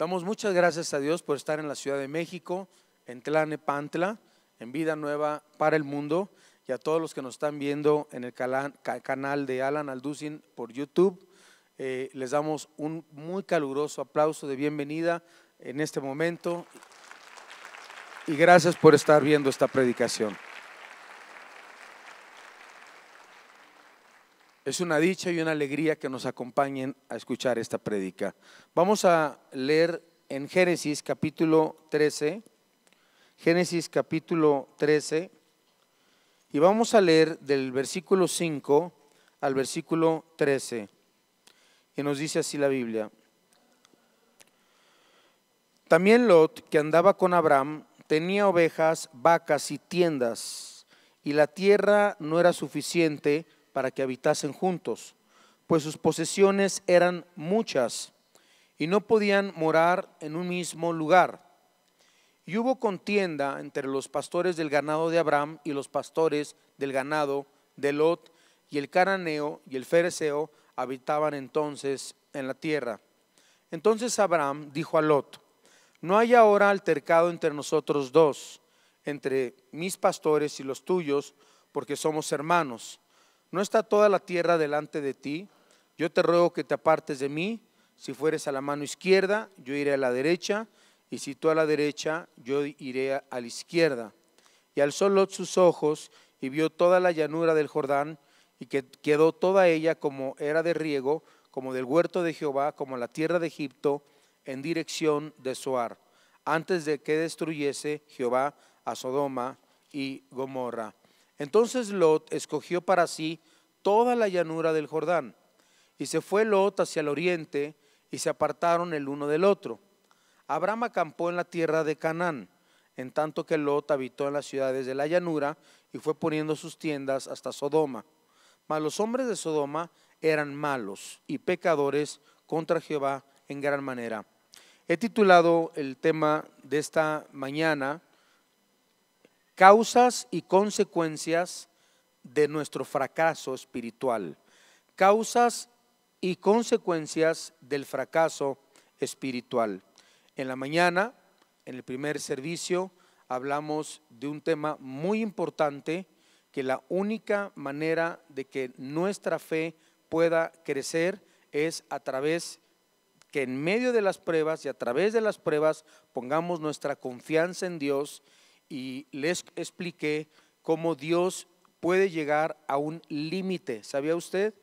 Damos muchas gracias a Dios por estar en la Ciudad de México, en Tlanepantla, en Vida Nueva para el Mundo y a todos los que nos están viendo en el canal de Alan Alducin por YouTube. Eh, les damos un muy caluroso aplauso de bienvenida en este momento y gracias por estar viendo esta predicación. Es una dicha y una alegría que nos acompañen a escuchar esta prédica. Vamos a leer en Génesis capítulo 13, Génesis capítulo 13, y vamos a leer del versículo 5 al versículo 13, Y nos dice así la Biblia. También Lot, que andaba con Abraham, tenía ovejas, vacas y tiendas, y la tierra no era suficiente para que habitasen juntos, pues sus posesiones eran muchas y no podían morar en un mismo lugar. Y hubo contienda entre los pastores del ganado de Abraham y los pastores del ganado de Lot, y el cananeo y el fereceo habitaban entonces en la tierra. Entonces Abraham dijo a Lot, no hay ahora altercado entre nosotros dos, entre mis pastores y los tuyos, porque somos hermanos. ¿No está toda la tierra delante de ti? Yo te ruego que te apartes de mí. Si fueres a la mano izquierda, yo iré a la derecha, y si tú a la derecha, yo iré a la izquierda. Y alzó Lot sus ojos y vio toda la llanura del Jordán, y que quedó toda ella como era de riego, como del huerto de Jehová, como la tierra de Egipto, en dirección de Soar, antes de que destruyese Jehová a Sodoma y Gomorra. Entonces Lot escogió para sí toda la llanura del Jordán, y se fue Lot hacia el oriente, y se apartaron el uno del otro. Abraham acampó en la tierra de Canaán, en tanto que Lot habitó en las ciudades de la llanura y fue poniendo sus tiendas hasta Sodoma. Mas los hombres de Sodoma eran malos y pecadores contra Jehová en gran manera. He titulado el tema de esta mañana, Causas y consecuencias de nuestro fracaso espiritual. Causas y consecuencias del fracaso espiritual. En la mañana, en el primer servicio, hablamos de un tema muy importante, que la única manera de que nuestra fe pueda crecer es a través que en medio de las pruebas y a través de las pruebas pongamos nuestra confianza en Dios y les expliqué cómo Dios puede llegar a un límite. ¿Sabía usted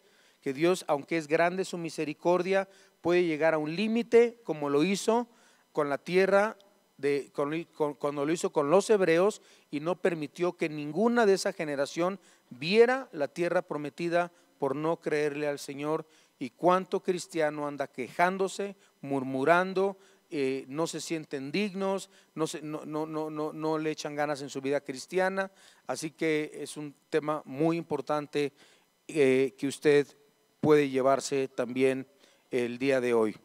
que Dios, aunque es grande su misericordia, puede llegar a un límite como lo hizo con la tierra, de, cuando lo hizo con los hebreos y no permitió que ninguna de esa generación viera la tierra prometida por no creerle al Señor? ¿Y cuánto cristiano anda quejándose, murmurando, eh, no se sienten dignos, no, le echan ganas en su vida cristiana. Así que es un tema muy importante eh, que usted puede llevarse también el día de hoy.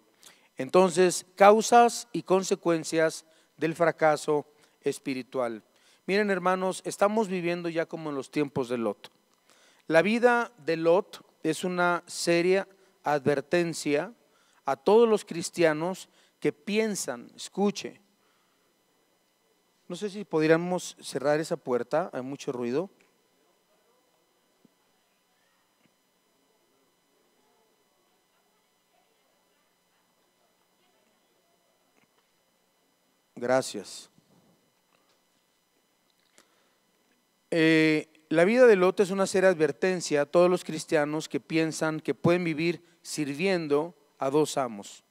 Entonces, causas y consecuencias del fracaso espiritual. Miren hermanos, estamos viviendo ya como en los tiempos de Lot. La vida de Lot es una seria advertencia a todos los cristianos que piensan, escuche. No sé si podríamos cerrar esa puerta, hay mucho ruido. Gracias. Eh, la vida de Lot es una seria advertencia a todos los cristianos que piensan que pueden vivir sirviendo a dos amos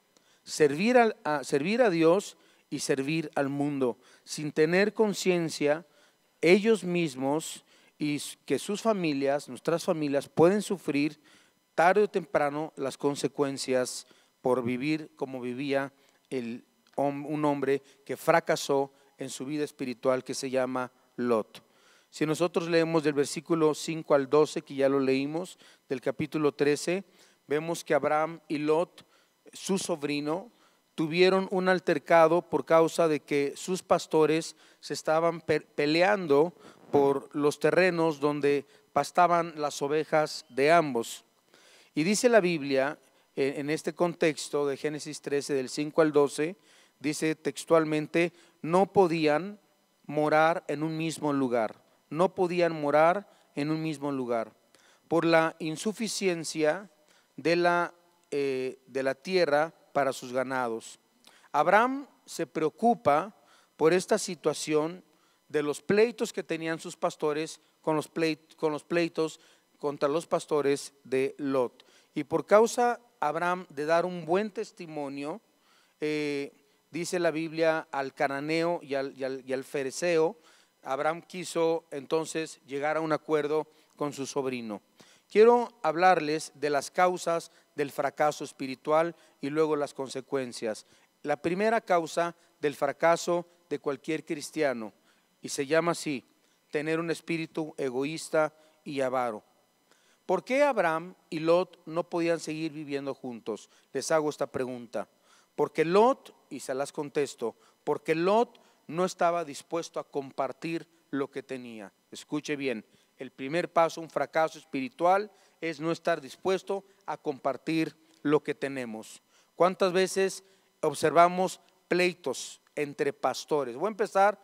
servir, a, servir a Dios y servir al mundo, sin tener conciencia ellos mismos y que sus familias, nuestras familias, pueden sufrir tarde o temprano las consecuencias por vivir como vivía el, un hombre que fracasó en su vida espiritual que se llama Lot. Si nosotros leemos del versículo 5 al 12, que ya lo leímos, del capítulo 13, vemos que Abraham y Lot su sobrino, tuvieron un altercado por causa de que sus pastores se estaban peleando por los terrenos donde pastaban las ovejas de ambos. Y dice la Biblia, e-, en este contexto de Génesis 13, del 5 al 12, dice textualmente, no podían morar en un mismo lugar, no podían morar en un mismo lugar, por la insuficiencia de la eh, de la tierra para sus ganados. Abraham se preocupa por esta situación de los pleitos que tenían sus pastores con los, pleitos, con los pleitos contra los pastores de Lot. Y por causa Abraham de dar un buen testimonio, eh, dice la Biblia al cananeo y al, y y al fereceo, Abraham quiso entonces llegar a un acuerdo con su sobrino. Quiero hablarles de las causas el fracaso espiritual y luego las consecuencias. La primera causa del fracaso de cualquier cristiano, y se llama así, tener un espíritu egoísta y avaro. ¿Por qué Abraham y Lot no podían seguir viviendo juntos? Les hago esta pregunta. Porque Lot, y se las contesto, porque Lot no estaba dispuesto a compartir lo que tenía. Escuche bien, el primer paso, un fracaso espiritual, es no estar dispuesto a compartir lo que tenemos. ¿Cuántas veces observamos pleitos entre pastores? Voy a empezar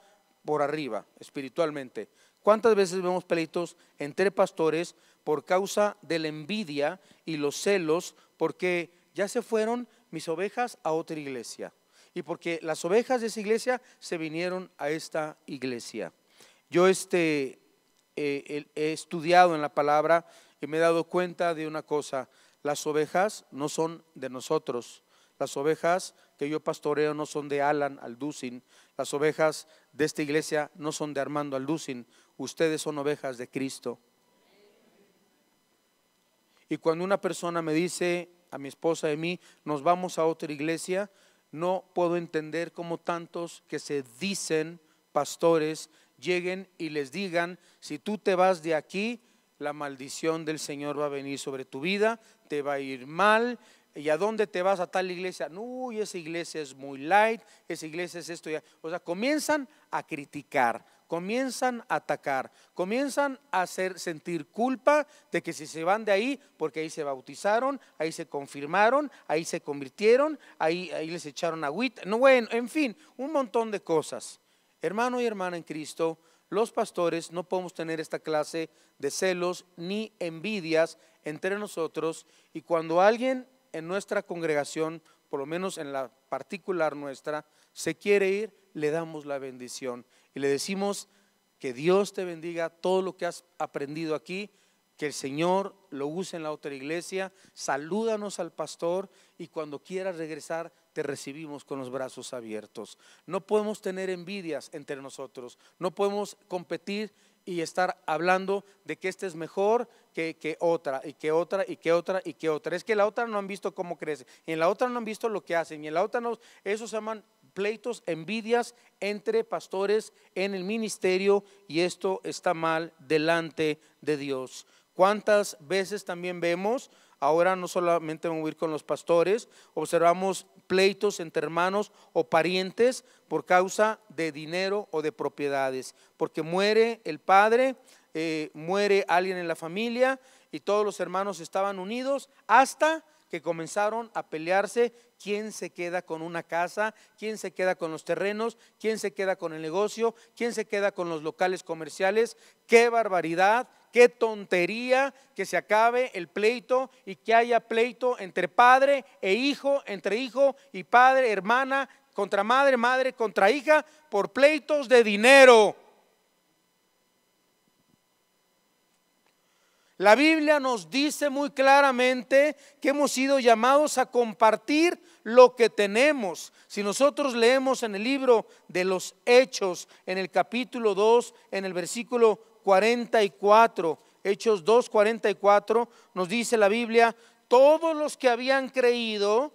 por arriba, espiritualmente. ¿Cuántas veces vemos pleitos entre pastores por causa de la envidia y los celos porque ya se fueron mis ovejas a otra iglesia? Y porque las ovejas de esa iglesia se vinieron a esta iglesia. Yo este, eh, he estudiado en la palabra y me he dado cuenta de una cosa, las ovejas no son de nosotros, las ovejas que yo pastoreo no son de Alan Alducin, las ovejas de esta iglesia no son de Armando Alducin, ustedes son ovejas de Cristo. Y cuando una persona me dice a mi esposa y a mí, nos vamos a otra iglesia, no puedo entender cómo tantos que se dicen pastores lleguen y les digan, si tú te vas de aquí, la maldición del Señor va a venir sobre tu vida, te va a ir mal. ¿Y a dónde te vas a tal iglesia? No, esa iglesia es muy light, esa iglesia es esto. Ya. O sea, comienzan a criticar, comienzan a atacar, comienzan a hacer sentir culpa de que si se van de ahí, porque ahí se bautizaron, ahí se confirmaron, ahí se convirtieron, ahí, ahí les echaron agüita. No, bueno, en fin, un montón de cosas. Hermano y hermana en Cristo, los pastores no podemos tener esta clase de celos ni envidias entre nosotros y cuando alguien en nuestra congregación, por lo menos en la particular nuestra, se quiere ir, le damos la bendición y le decimos que Dios te bendiga todo lo que has aprendido aquí que el Señor lo use en la otra iglesia. Salúdanos al pastor y cuando quieras regresar te recibimos con los brazos abiertos. No podemos tener envidias entre nosotros, no podemos competir y estar hablando de que este es mejor que, otra, y que otra, y que otra, y que otra. Es que la otra no han visto cómo crece, y en la otra no han visto lo que hacen, y en la otra no. Eso se llaman pleitos, envidias entre pastores en el ministerio, y esto está mal delante de Dios. ¿Cuántas veces también vemos? Ahora no solamente vamos a ir con los pastores, observamos pleitos entre hermanos o parientes por causa de dinero o de propiedades, porque muere el padre, eh, muere alguien en la familia y todos los hermanos estaban unidos hasta que comenzaron a pelearse quién se queda con una casa, quién se queda con los terrenos, quién se queda con el negocio, quién se queda con los locales comerciales. Qué barbaridad Qué tontería que se acabe el pleito y que haya pleito entre padre e hijo, entre hijo y padre, hermana, contra madre, madre, contra hija, por pleitos de dinero. La Biblia nos dice muy claramente que hemos sido llamados a compartir lo que tenemos. Si nosotros leemos en el libro de los Hechos, en el capítulo 2, en el versículo 44, Hechos 2, 44, nos dice la Biblia, todos los que habían creído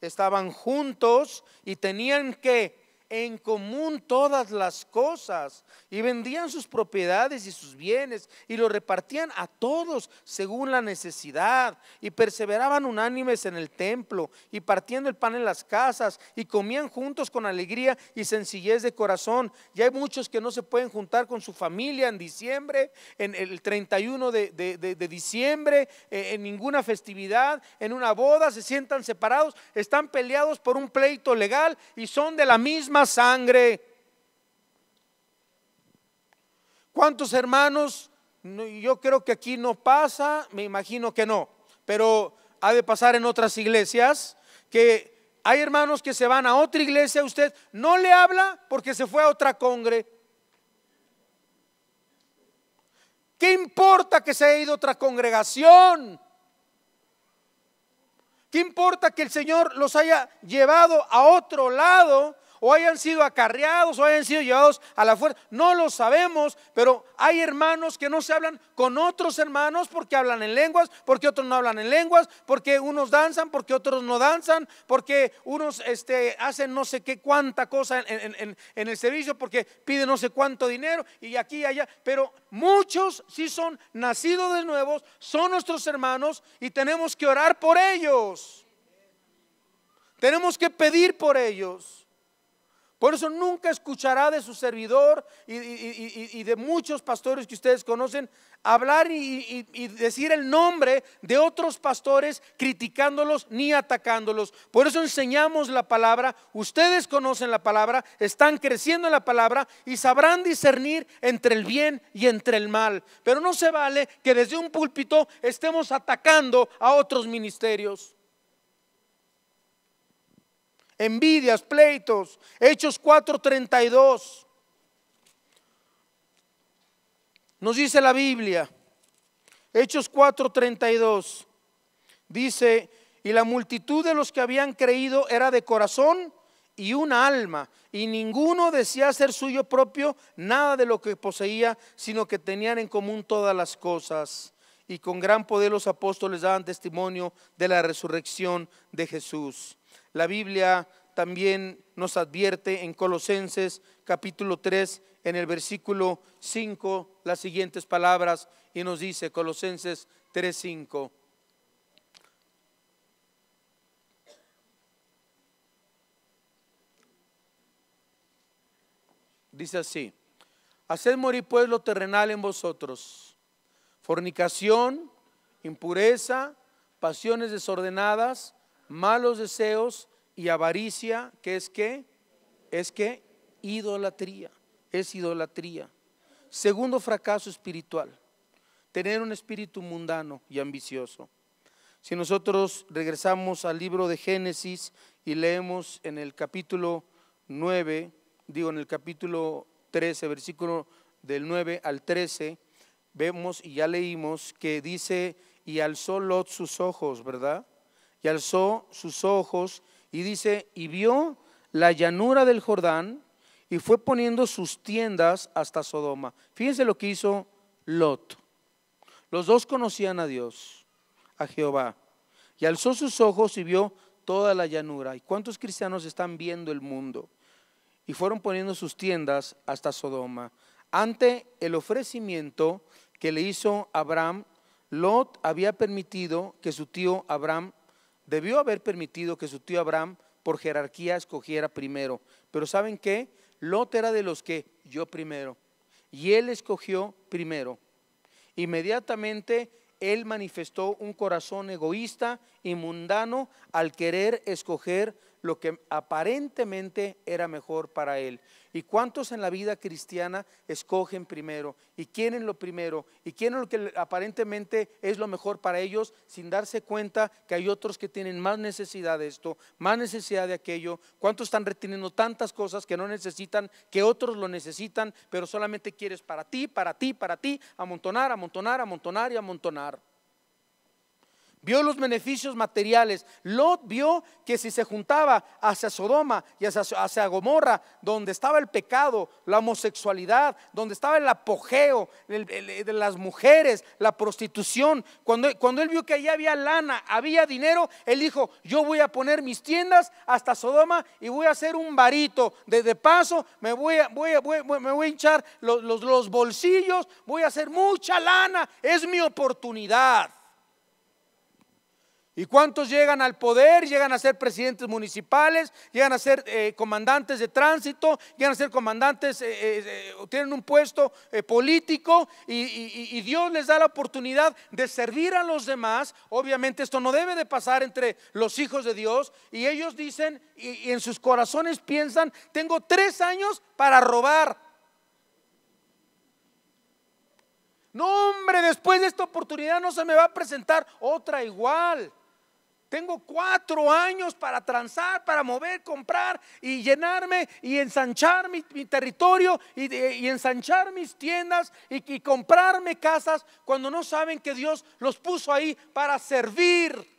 estaban juntos y tenían que en común todas las cosas y vendían sus propiedades y sus bienes y lo repartían a todos según la necesidad y perseveraban unánimes en el templo y partiendo el pan en las casas y comían juntos con alegría y sencillez de corazón. Ya hay muchos que no se pueden juntar con su familia en diciembre, en el 31 de, de diciembre, eh, en ninguna festividad, en una boda, se sientan separados, están peleados por un pleito legal y son de la misma sangre. ¿Cuántos hermanos? Yo creo que aquí no pasa, me imagino que no, pero ha de pasar en otras iglesias que hay hermanos que se van a otra iglesia, usted no le habla porque se fue a otra congre. ¿Qué importa que se haya ido a otra congregación? ¿Qué importa que el Señor los haya llevado a otro lado o hayan sido acarreados, o hayan sido llevados a la fuerza. No lo sabemos, pero hay hermanos que no se hablan con otros hermanos porque hablan en lenguas, porque otros no hablan en lenguas, porque unos danzan, porque otros no danzan, porque unos este, hacen no sé qué cuánta cosa en, el servicio, porque piden no sé cuánto dinero y aquí y allá. Pero muchos sí son nacidos de nuevos, son nuestros hermanos y tenemos que orar por ellos. Tenemos que pedir por ellos. Por eso nunca escuchará de su servidor y, de muchos pastores que ustedes conocen hablar y decir el nombre de otros pastores criticándolos ni atacándolos. Por eso enseñamos la palabra, ustedes conocen la palabra, están creciendo en la palabra y sabrán discernir entre el bien y entre el mal. Pero no se vale que desde un púlpito estemos atacando a otros ministerios envidias, pleitos. Hechos 4:32. Nos dice la Biblia, Hechos 4:32, dice, y la multitud de los que habían creído era de corazón y una alma, y ninguno decía ser suyo propio nada de lo que poseía, sino que tenían en común todas las cosas. Y con gran poder los apóstoles daban testimonio de la resurrección de Jesús. La Biblia también nos advierte en Colosenses capítulo 3, en el versículo 5, las siguientes palabras y nos dice Colosenses 3, 5. Dice así, haced morir pues lo terrenal en vosotros, fornicación, impureza, pasiones desordenadas, malos deseos y avaricia, que es que es que idolatría, es idolatría. Segundo fracaso espiritual, tener un espíritu mundano y ambicioso. Si nosotros regresamos al libro de Génesis y leemos en el capítulo 9, digo en el capítulo 13, versículo del 9 al 13, vemos y ya leímos que dice, y alzó Lot sus ojos, ¿verdad? y alzó sus ojos y dice, y vio la llanura del Jordán y fue poniendo sus tiendas hasta Sodoma. Fíjense lo que hizo Lot. Los dos conocían a Dios, a Jehová, y alzó sus ojos y vio toda la llanura. ¿Y cuántos cristianos están viendo el mundo? Y fueron poniendo sus tiendas hasta Sodoma. Ante el ofrecimiento que le hizo Abraham, Lot había permitido que su tío Abraham debió haber permitido que su tío Abraham por jerarquía escogiera primero. Pero ¿saben qué? Lot era de los que yo primero. Y él escogió primero. Inmediatamente él manifestó un corazón egoísta y mundano al querer escoger lo que aparentemente era mejor para él. ¿Y cuántos en la vida cristiana escogen primero y quieren lo primero y quieren lo que aparentemente es lo mejor para ellos sin darse cuenta que hay otros que tienen más necesidad de esto, más necesidad de aquello? ¿Cuántos están reteniendo tantas cosas que no necesitan, que otros lo necesitan, pero solamente quieres para ti, para ti, para ti, amontonar, amontonar, amontonar y amontonar? Vio los beneficios materiales. Lot vio que si se juntaba hacia Sodoma y hacia, Gomorra, donde estaba el pecado, la homosexualidad, donde estaba el apogeo de las mujeres, la prostitución, cuando, cuando él vio que allá había lana, había dinero, él dijo, yo voy a poner mis tiendas hasta Sodoma y voy a hacer un varito. de paso me voy a, me voy a hinchar los, los, los bolsillos, voy a hacer mucha lana, es mi oportunidad. ¿Y cuántos llegan al poder? Llegan a ser presidentes municipales, llegan a ser eh, comandantes de tránsito, llegan a ser comandantes, eh, eh, tienen un puesto político y, Dios les da la oportunidad de servir a los demás. Obviamente esto no debe de pasar entre los hijos de Dios y ellos dicen y en sus corazones piensan, tengo tres años para robar. No, hombre, después de esta oportunidad no se me va a presentar otra igual. Tengo cuatro años para transar, para mover, comprar y llenarme y ensanchar mi, territorio y, ensanchar mis tiendas y, y comprarme casas cuando no saben que Dios los puso ahí para servir.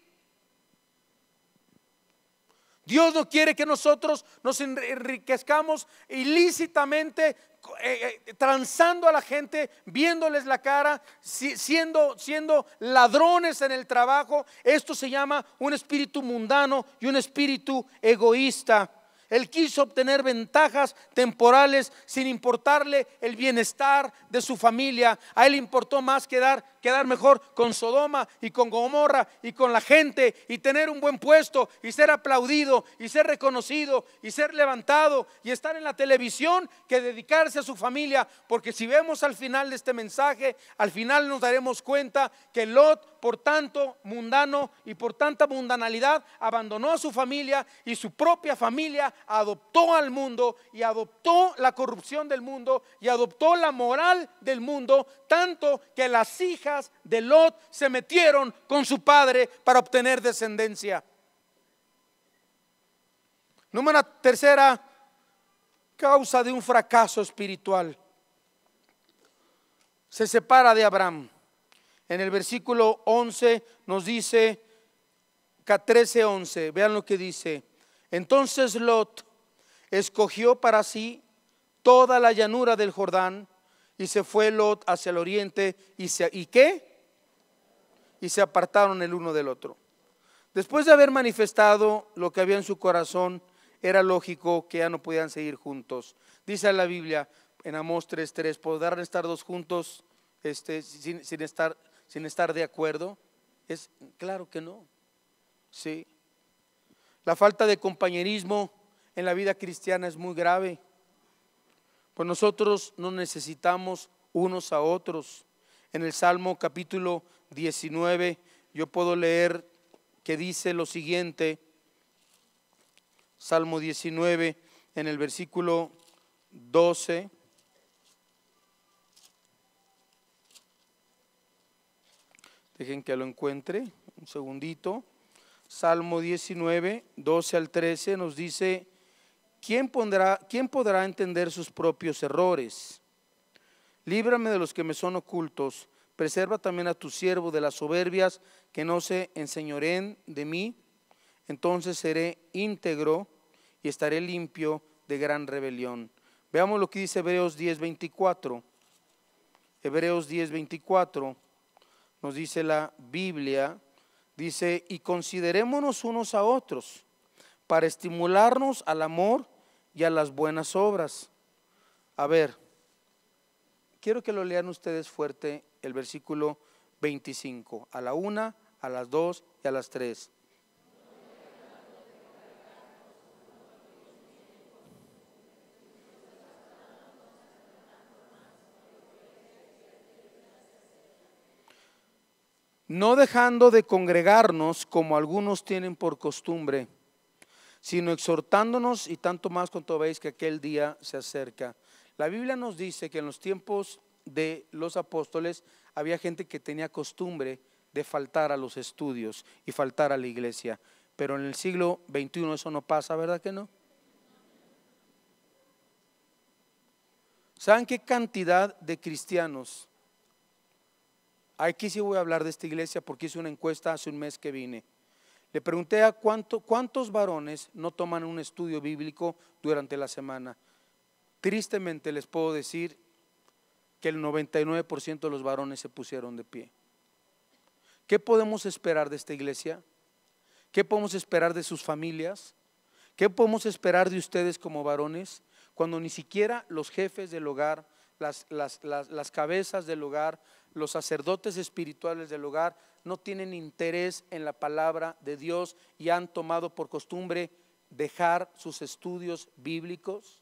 Dios no quiere que nosotros nos enriquezcamos ilícitamente eh, eh, transando a la gente, viéndoles la cara, siendo, siendo ladrones en el trabajo. Esto se llama un espíritu mundano y un espíritu egoísta. Él quiso obtener ventajas temporales sin importarle el bienestar de su familia. A él importó más que dar quedar mejor con Sodoma y con Gomorra y con la gente y tener un buen puesto y ser aplaudido y ser reconocido y ser levantado y estar en la televisión que dedicarse a su familia. Porque si vemos al final de este mensaje, al final nos daremos cuenta que Lot, por tanto mundano y por tanta mundanalidad, abandonó a su familia y su propia familia adoptó al mundo y adoptó la corrupción del mundo y adoptó la moral del mundo, tanto que las hijas de Lot se metieron con su padre para obtener descendencia. Número tercera, causa de un fracaso espiritual. Se separa de Abraham. En el versículo 11 nos dice, 13, 11, vean lo que dice. Entonces Lot escogió para sí toda la llanura del Jordán y se fue Lot hacia el oriente y, se, ¿y qué? Y se apartaron el uno del otro. Después de haber manifestado lo que había en su corazón, era lógico que ya no podían seguir juntos. Dice la Biblia en Amós 3:3, ¿podrán estar dos juntos este, sin, estar, sin estar de acuerdo? Es claro que no. Sí. La falta de compañerismo en la vida cristiana es muy grave. Pues nosotros nos necesitamos unos a otros. En el Salmo capítulo 19 yo puedo leer que dice lo siguiente. Salmo 19 en el versículo 12. Dejen que lo encuentre, un segundito. Salmo 19, 12 al 13 nos dice, ¿quién, pondrá, ¿quién podrá entender sus propios errores? Líbrame de los que me son ocultos. Preserva también a tu siervo de las soberbias, que no se enseñoren de mí. Entonces seré íntegro y estaré limpio de gran rebelión. Veamos lo que dice Hebreos 10:24. Hebreos 10:24 nos dice la Biblia, dice, y considerémonos unos a otros para estimularnos al amor y a las buenas obras. A ver, quiero que lo lean ustedes fuerte el versículo 25, a la una, a las dos y a las tres. No dejando de congregarnos como algunos tienen por costumbre sino exhortándonos y tanto más cuanto veis que aquel día se acerca. La Biblia nos dice que en los tiempos de los apóstoles había gente que tenía costumbre de faltar a los estudios y faltar a la iglesia, pero en el siglo XXI eso no pasa, ¿verdad que no? ¿Saben qué cantidad de cristianos? Aquí sí voy a hablar de esta iglesia porque hice una encuesta hace un mes que vine. Le pregunté a cuántos varones no toman un estudio bíblico durante la semana. Tristemente les puedo decir que el 99% de los varones se pusieron de pie. ¿Qué podemos esperar de esta iglesia? ¿Qué podemos esperar de sus familias? ¿Qué podemos esperar de ustedes como varones cuando ni siquiera los jefes del hogar, las cabezas del hogar, los sacerdotes espirituales del hogar no tienen interés en la palabra de Dios y han tomado por costumbre dejar sus estudios bíblicos.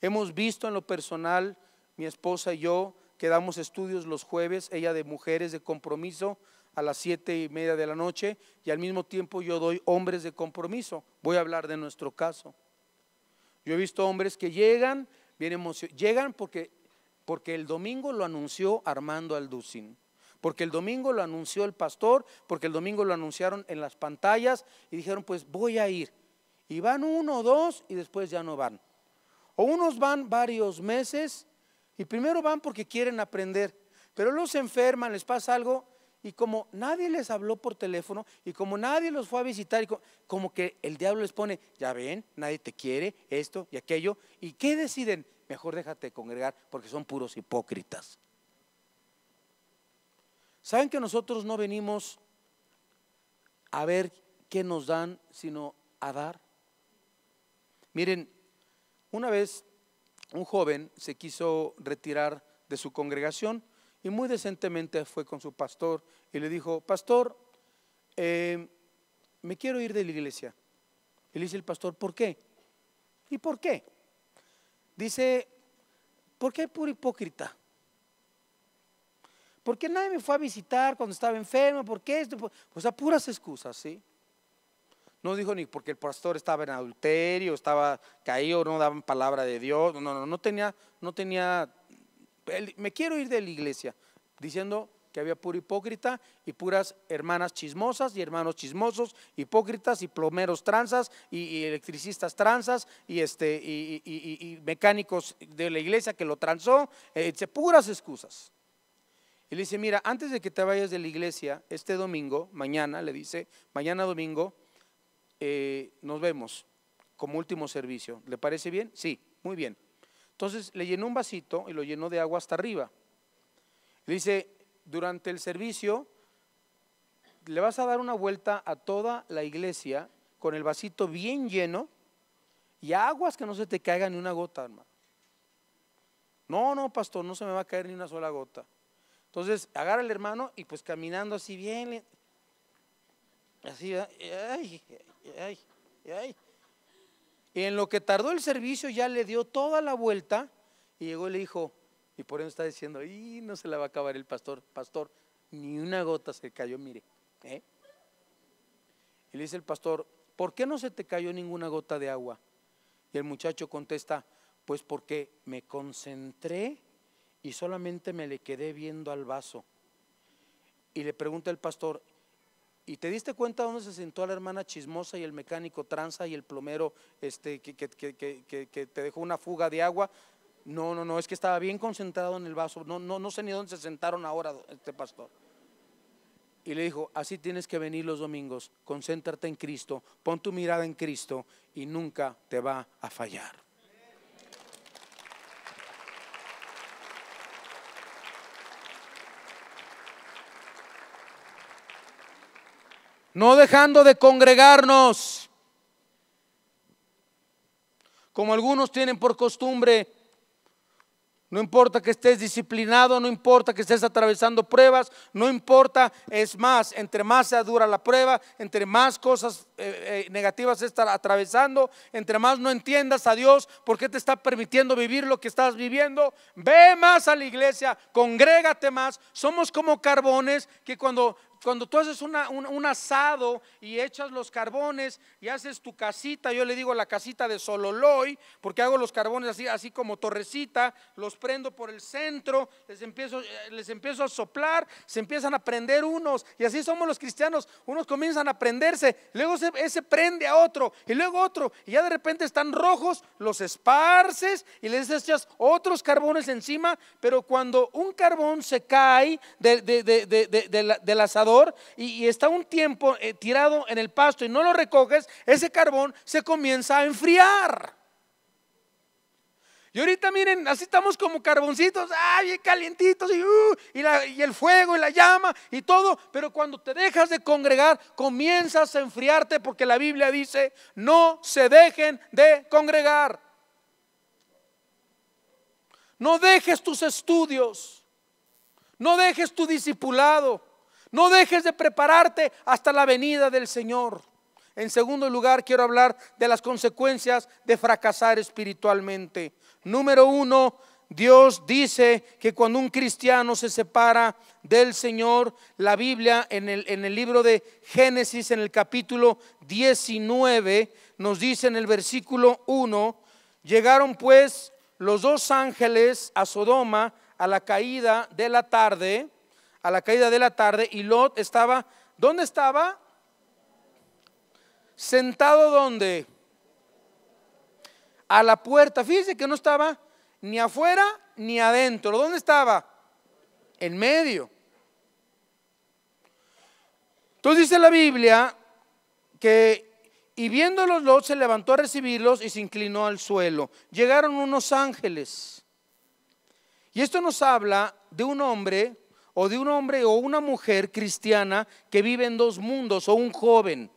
Hemos visto en lo personal, mi esposa y yo, que damos estudios los jueves, ella de mujeres de compromiso a las siete y media de la noche, y al mismo tiempo yo doy hombres de compromiso. Voy a hablar de nuestro caso. Yo he visto hombres que llegan, llegan porque, porque el domingo lo anunció Armando Alducin porque el domingo lo anunció el pastor, porque el domingo lo anunciaron en las pantallas y dijeron, pues voy a ir. Y van uno o dos y después ya no van. O unos van varios meses y primero van porque quieren aprender, pero los enferman, les pasa algo y como nadie les habló por teléfono y como nadie los fue a visitar, como, como que el diablo les pone, ya ven, nadie te quiere, esto y aquello, ¿y qué deciden? Mejor déjate congregar porque son puros hipócritas. ¿Saben que nosotros no venimos a ver qué nos dan, sino a dar? Miren, una vez un joven se quiso retirar de su congregación y muy decentemente fue con su pastor y le dijo, pastor, em, me quiero ir de la iglesia. Y le dice el pastor, ¿por qué? ¿Y por qué? Dice, ¿por qué puro hipócrita? ¿Por qué nadie me fue a visitar cuando estaba enfermo? ¿Por qué esto? O sea, puras excusas, ¿sí? No dijo ni porque el pastor estaba en adulterio, estaba caído, no daban palabra de Dios. No, no, no tenía, no tenía. Me quiero ir de la iglesia diciendo que había pura hipócrita y puras hermanas chismosas y hermanos chismosos, hipócritas y plomeros tranzas y, electricistas tranzas y, este, y, mecánicos de la iglesia que lo transó, eh, puras excusas. Y le dice, mira, antes de que te vayas de la iglesia, este domingo, mañana, le dice, mañana domingo, eh, nos vemos como último servicio. ¿Le parece bien? Sí, muy bien. Entonces le llenó un vasito y lo llenó de agua hasta arriba. Le dice, durante el servicio, le vas a dar una vuelta a toda la iglesia con el vasito bien lleno y aguas que no se te caiga ni una gota, hermano. No, no, pastor, no se me va a caer ni una sola gota. Entonces, agarra al hermano y pues caminando así bien, así, ay, ay, ay. Y en lo que tardó el servicio ya le dio toda la vuelta y llegó y le dijo, y por eso está diciendo, y no se la va a acabar el pastor, pastor, ni una gota se cayó, mire. ¿eh?". Y le dice el pastor, ¿por qué no se te cayó ninguna gota de agua? Y el muchacho contesta, pues porque me concentré y solamente me le quedé viendo al vaso. Y le pregunta el pastor, ¿y te diste cuenta dónde se sentó la hermana chismosa y el mecánico tranza y el plomero este, que, que, te dejó una fuga de agua? No, no, no, es que estaba bien concentrado en el vaso. No, no, no sé ni dónde se sentaron ahora este pastor. Y le dijo, así tienes que venir los domingos, concéntrate en Cristo, pon tu mirada en Cristo y nunca te va a fallar. no dejando de congregarnos, como algunos tienen por costumbre. No importa que estés disciplinado, no importa que estés atravesando pruebas, no importa, es más, entre más sea dura la prueba, entre más cosas eh, eh, negativas estás atravesando, entre más no entiendas a Dios por qué te está permitiendo vivir lo que estás viviendo, ve más a la iglesia, congrégate más. Somos como carbones que cuando cuando tú haces un, asado y echas los carbones y haces tu casita, yo le digo la casita de Sololoy, porque hago los carbones así, así como torrecita, los prendo por el centro, les empiezo, eh, les empiezo a soplar, se empiezan a prender unos, y así somos los cristianos, unos comienzan a prenderse, luego ese prende a otro, y luego otro, y ya de repente están rojos, los esparces y les echas otros carbones encima, pero cuando un carbón se cae del asado y, está un tiempo eh, tirado en el pasto y no lo recoges, ese carbón se comienza a enfriar. Y ahorita miren, así estamos como carboncitos, ay, calientitos, y, uh, y, el fuego y la llama y todo, pero cuando te dejas de congregar, comienzas a enfriarte porque la Biblia dice, no se dejen de congregar. No dejes tus estudios, no dejes tu discipulado, no dejes de prepararte hasta la venida del Señor. En segundo lugar, quiero hablar de las consecuencias de fracasar espiritualmente. Número uno, Dios dice que cuando un cristiano se separa del Señor, la Biblia en el, libro de Génesis, en el capítulo 19, nos dice en el versículo 1, llegaron pues los dos ángeles a Sodoma a la caída de la tarde a la caída de la tarde y Lot estaba, ¿dónde estaba? Sentado donde? A la puerta. Fíjense que no estaba ni afuera ni adentro. ¿Dónde estaba? En medio. Entonces dice la Biblia que y viéndolos Lot se levantó a recibirlos y se inclinó al suelo. Llegaron unos ángeles. Y esto nos habla de un hombre o de un hombre o una mujer cristiana que vive en dos mundos o un joven.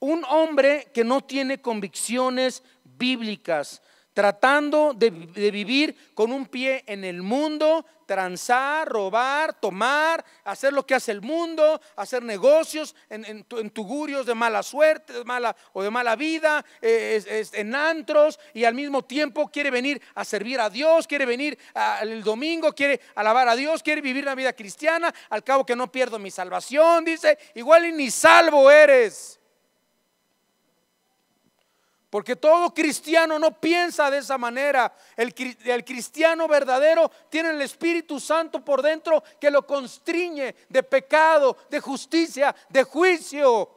Un hombre que no tiene convicciones bíblicas, tratando de, vivir con un pie en el mundo, transar, robar, tomar, hacer lo que hace el mundo, hacer negocios en, tugurios de mala suerte de mala, o de mala vida, eh, en antros, y al mismo tiempo quiere venir a servir a Dios, quiere venir el domingo, quiere alabar a Dios, quiere vivir la vida cristiana, al cabo que no pierdo mi salvación, dice, igual y ni salvo eres. Porque todo cristiano no piensa de esa manera. El, el, cristiano verdadero tiene el Espíritu Santo por dentro que lo constriñe de pecado, de justicia, de juicio.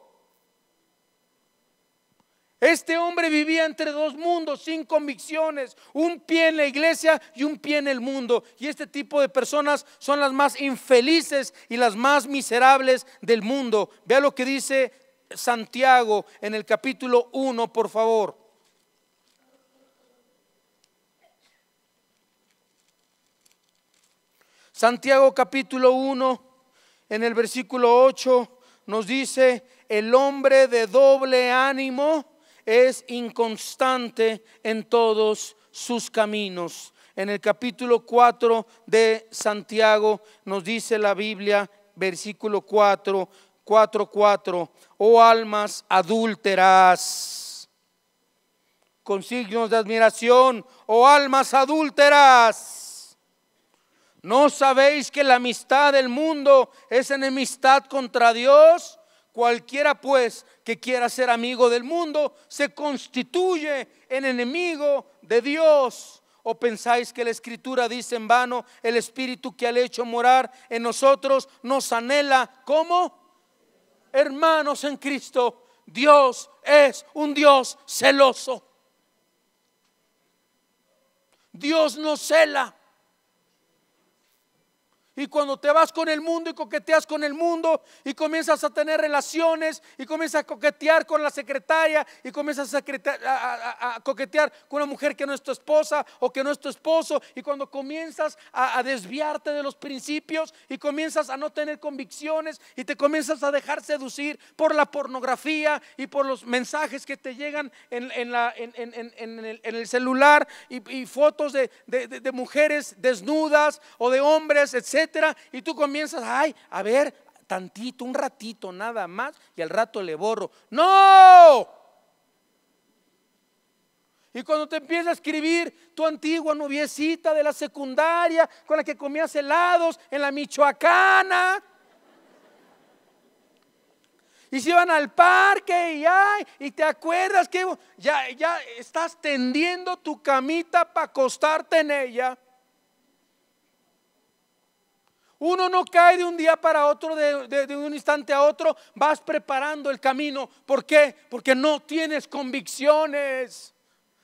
Este hombre vivía entre dos mundos, sin convicciones, un pie en la iglesia y un pie en el mundo. Y este tipo de personas son las más infelices y las más miserables del mundo. Vea lo que dice Santiago en el capítulo 1, por favor. Santiago capítulo 1, en el versículo 8, nos dice, el hombre de doble ánimo es inconstante en todos sus caminos. En el capítulo 4 de Santiago nos dice la Biblia, versículo 4, 4:4, oh almas adúlteras, con signos de admiración, oh almas adúlteras, ¿no sabéis que la amistad del mundo es enemistad contra Dios? Cualquiera pues que quiera ser amigo del mundo se constituye en enemigo de Dios. ¿O pensáis que la escritura dice en vano, el espíritu que ha hecho morar en nosotros nos anhela como hermanos en Cristo, Dios es un Dios celoso. Dios no cela. Y cuando te vas con el mundo y coqueteas con el mundo y comienzas a tener relaciones y comienzas a coquetear con la secretaria y comienzas a, coquetear con una mujer que no es tu esposa o que no es tu esposo y cuando comienzas a desviarte de los principios y comienzas a no tener convicciones y te comienzas a dejar seducir por la pornografía y por los mensajes que te llegan en, el, celular y, fotos de mujeres desnudas o de hombres, etc y tú comienzas, ay, a ver, tantito, un ratito nada más, y al rato le borro. ¡No! Y cuando te empieza a escribir tu antigua noviecita de la secundaria con la que comías helados en la Michoacana. Y si iban al parque y ay, y te acuerdas que ya, ya estás tendiendo tu camita para acostarte en ella. Uno no cae de un día para otro, de, un instante a otro. Vas preparando el camino. ¿Por qué? Porque no tienes convicciones.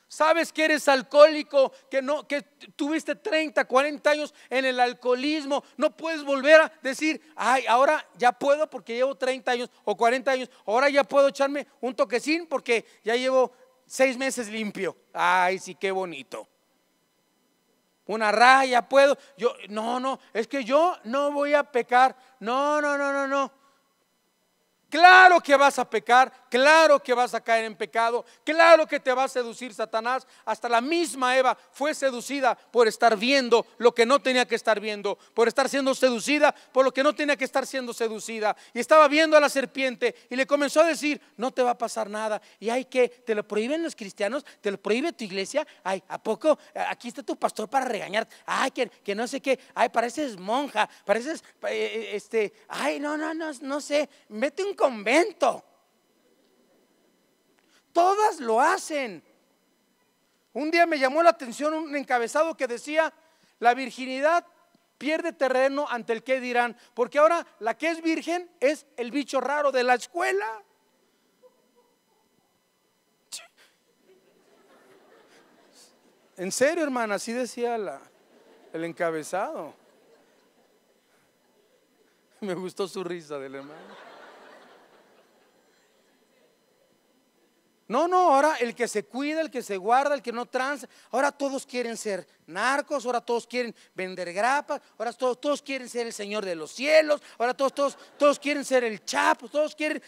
Sabes que eres alcohólico, que, no, que tuviste 30, 40 años en el alcoholismo. No puedes volver a decir, ay, ahora ya puedo porque llevo 30 años o 40 años. Ahora ya puedo echarme un toquecín porque ya llevo seis meses limpio. Ay, sí, qué bonito una raya, puedo. Yo, no, no, es que yo no voy a pecar. No, no, no, no, no. Claro que vas a pecar, claro que vas a caer en pecado, claro que te va a seducir Satanás. Hasta la misma Eva fue seducida por estar viendo lo que no tenía que estar viendo, por estar siendo seducida por lo que no tenía que estar siendo seducida. Y estaba viendo a la serpiente y le comenzó a decir, no te va a pasar nada. Y hay que, te lo prohíben los cristianos, te lo prohíbe tu iglesia. Ay, ¿a poco? Aquí está tu pastor para regañar. Ay, que, que no sé qué. Ay, pareces monja, pareces, eh, eh, este, ay, no, no, no, no sé. Mete un convento. Todas lo hacen. Un día me llamó la atención un encabezado que decía, la virginidad pierde terreno ante el que dirán, porque ahora la que es virgen es el bicho raro de la escuela. En serio, hermana, así decía la, el encabezado. Me gustó su risa del hermano. No, no, ahora el que se cuida, el que se guarda, el que no tranza, ahora todos quieren ser narcos, ahora todos quieren vender grapas, ahora todos, quieren ser el Señor de los cielos, ahora todos, todos, todos quieren ser el Chapo, todos quieren,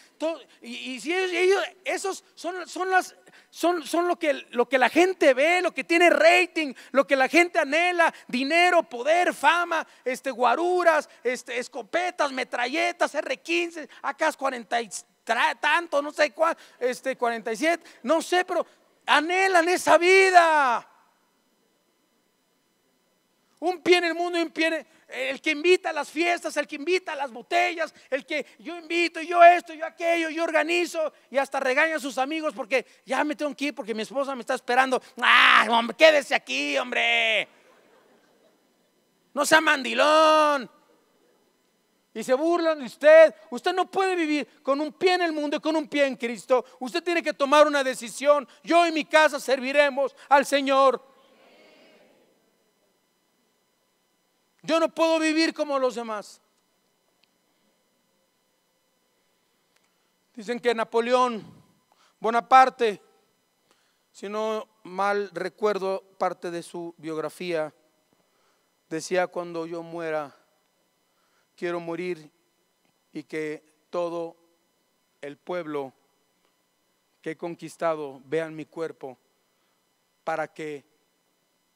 y, si ellos, esos son, son las, son, son lo, que, lo que la gente ve, lo que tiene rating, lo que la gente anhela, dinero, poder, fama, este, guaruras, este, escopetas, metralletas, R15, AK-43 trae tanto, no sé cuál, este 47, no sé, pero anhelan esa vida. Un pie en el mundo un pie el, que invita a las fiestas, el que invita a las botellas, el que yo invito, yo esto, yo aquello, yo organizo y hasta regaña a sus amigos porque ya me tengo que ir porque mi esposa me está esperando. ¡Ah, hombre, quédese aquí, hombre! No sea mandilón. Y se burlan de usted. Usted no puede vivir con un pie en el mundo y con un pie en Cristo. Usted tiene que tomar una decisión. Yo y mi casa serviremos al Señor. Yo no puedo vivir como los demás. Dicen que Napoleón Bonaparte, si no mal recuerdo parte de su biografía, decía cuando yo muera quiero morir y que todo el pueblo que he conquistado vean mi cuerpo para que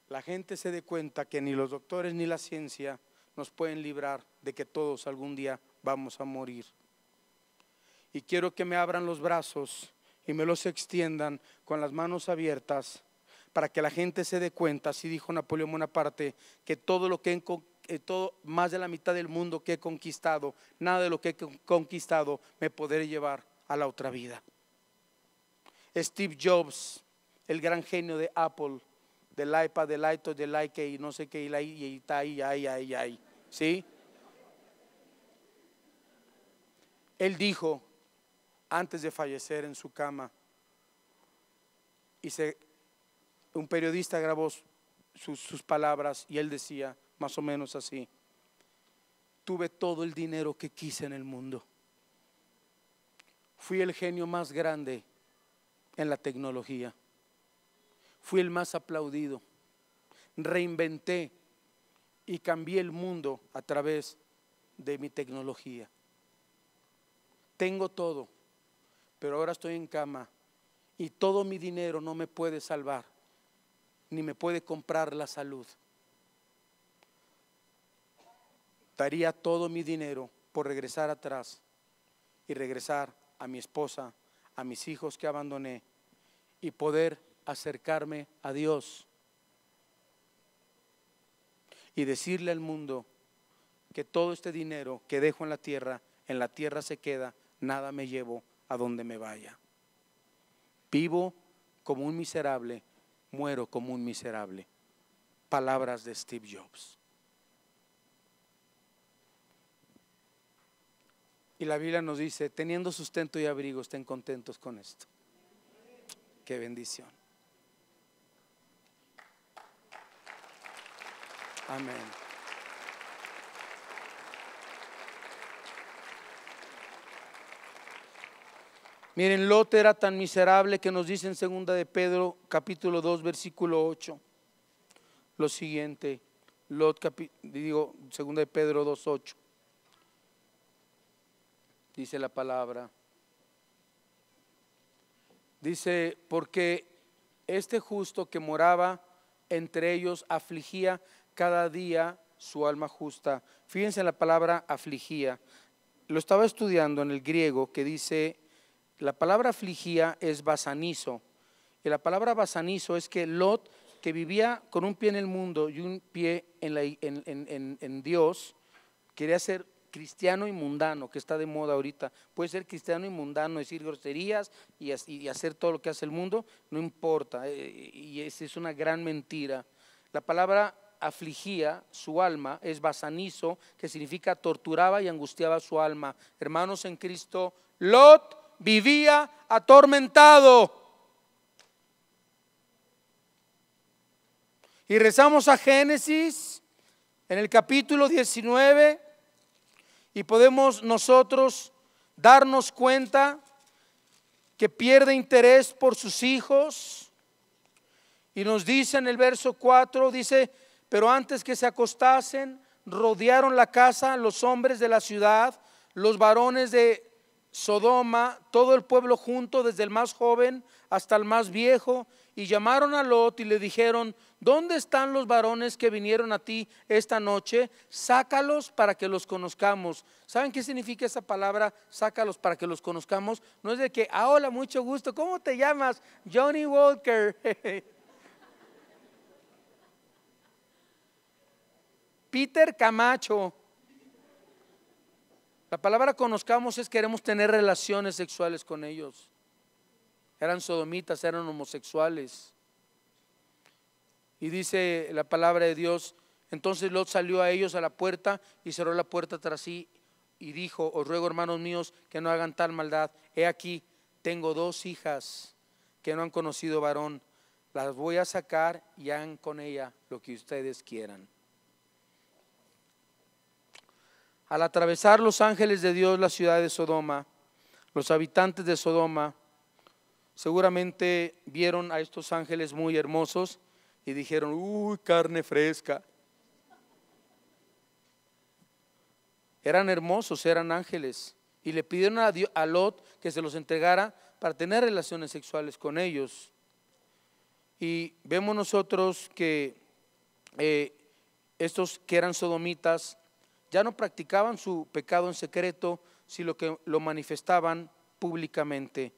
la gente se dé cuenta que ni los doctores ni la ciencia nos pueden librar de que todos algún día vamos a morir. Y quiero que me abran los brazos y me los extiendan con las manos abiertas para que la gente se dé cuenta, así dijo Napoleón Bonaparte, que todo lo que he eh, todo, más de la mitad del mundo que he conquistado, nada de lo que he conquistado me podré llevar a la otra vida. Steve Jobs, el gran genio de Apple, del iPad, del iTunes, del like y no sé qué, y está ahí, ahí, ahí, ahí. ¿Sí? Él dijo, antes de fallecer en su cama, y un periodista grabó sus palabras y él decía, más o menos así. Tuve todo el dinero que quise en el mundo. Fui el genio más grande en la tecnología. Fui el más aplaudido. Reinventé y cambié el mundo a través de mi tecnología. Tengo todo, pero ahora estoy en cama y todo mi dinero no me puede salvar, ni me puede comprar la salud. daría todo mi dinero por regresar atrás y regresar a mi esposa, a mis hijos que abandoné y poder acercarme a Dios y decirle al mundo que todo este dinero que dejo en la tierra, en la tierra se queda, nada me llevo a donde me vaya. Vivo como un miserable, muero como un miserable. Palabras de Steve Jobs. Y la Biblia nos dice, teniendo sustento y abrigo, estén contentos con esto. Qué bendición. Amén. Miren, Lot era tan miserable que nos dice en segunda de Pedro, capítulo 2, versículo 8, lo siguiente. Lot, digo, segunda de Pedro 2, 8 dice la palabra. Dice, porque este justo que moraba entre ellos afligía cada día su alma justa. Fíjense en la palabra afligía. Lo estaba estudiando en el griego que dice, la palabra afligía es basanizo. Y la palabra basanizo es que Lot, que vivía con un pie en el mundo y un pie en, Dios, quería ser cristiano y mundano, que está de moda ahorita. Puede ser cristiano y mundano, decir groserías y, hacer todo lo que hace el mundo, no importa. Eh, y esa es una gran mentira. La palabra afligía su alma es basanizo, que significa torturaba y angustiaba su alma. Hermanos en Cristo, Lot vivía atormentado. Y rezamos a Génesis en el capítulo 19, y podemos nosotros darnos cuenta que pierde interés por sus hijos. Y nos dice en el verso 4, dice, pero antes que se acostasen, rodearon la casa los hombres de la ciudad, los varones de Sodoma, todo el pueblo junto, desde el más joven hasta el más viejo, y llamaron a Lot y le dijeron, ¿dónde están los varones que vinieron a ti esta noche? Sácalos para que los conozcamos. ¿Saben qué significa esa palabra? Sácalos para que los conozcamos. No es de que, ah, hola, mucho gusto, ¿cómo te llamas? Johnny Walker. Peter Camacho. La palabra conozcamos es queremos tener relaciones sexuales con ellos eran sodomitas, eran homosexuales. Y dice la palabra de Dios, entonces Lot salió a ellos a la puerta y cerró la puerta tras sí y dijo, os ruego hermanos míos que no hagan tal maldad. He aquí, tengo dos hijas que no han conocido varón. Las voy a sacar y hagan con ella lo que ustedes quieran. Al atravesar los ángeles de Dios la ciudad de Sodoma, los habitantes de Sodoma seguramente vieron a estos ángeles muy hermosos y dijeron, uy, carne fresca. Eran hermosos, eran ángeles. Y le pidieron a, a Lot que se los entregara para tener relaciones sexuales con ellos. Y vemos nosotros que eh, estos que eran sodomitas ya no practicaban su pecado en secreto, sino que lo manifestaban públicamente.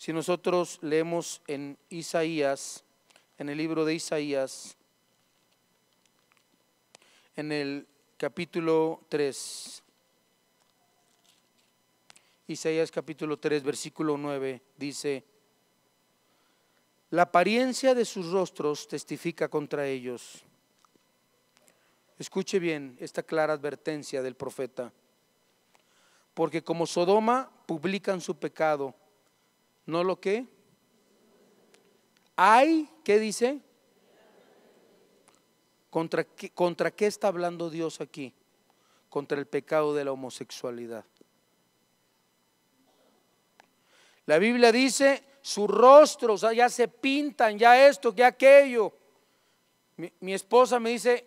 Si nosotros leemos en Isaías, en el libro de Isaías, en el capítulo 3, Isaías capítulo 3, versículo 9, dice, la apariencia de sus rostros testifica contra ellos. Escuche bien esta clara advertencia del profeta, porque como Sodoma publican su pecado, no lo que. Hay, ¿qué dice? ¿Contra qué, ¿Contra está hablando Dios aquí? Contra el pecado de la homosexualidad. La Biblia dice, su rostro, o ah, ya se pintan, ya esto, ya aquello. Mi, esposa me dice,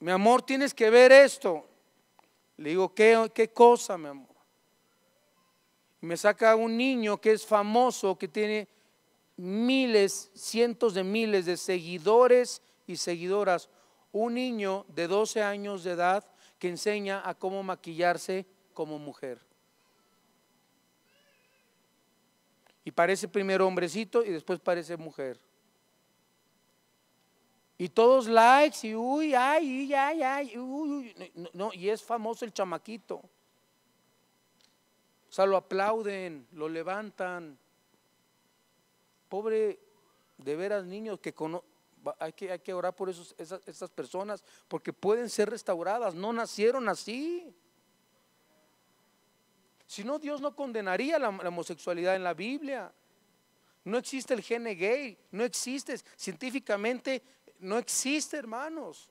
mi amor, tienes que ver esto. Le digo, ¿qué, qué cosa, mi amor? me saca un niño que es famoso, que tiene miles, cientos de miles de seguidores y seguidoras. Un niño de 12 años de edad que enseña a cómo maquillarse como mujer. Y parece primero hombrecito y después parece mujer. Y todos likes y uy, ay, ay, ay, uy, uy. no, y es famoso el chamaquito sea, lo aplauden, lo levantan. Pobre, de veras, niños que hay, que, hay que orar por esos, esas, personas porque pueden ser restauradas. No nacieron así. Si no, Dios no condenaría la, la, homosexualidad en la Biblia. No existe el gene gay, no existe. Científicamente no existe, hermanos.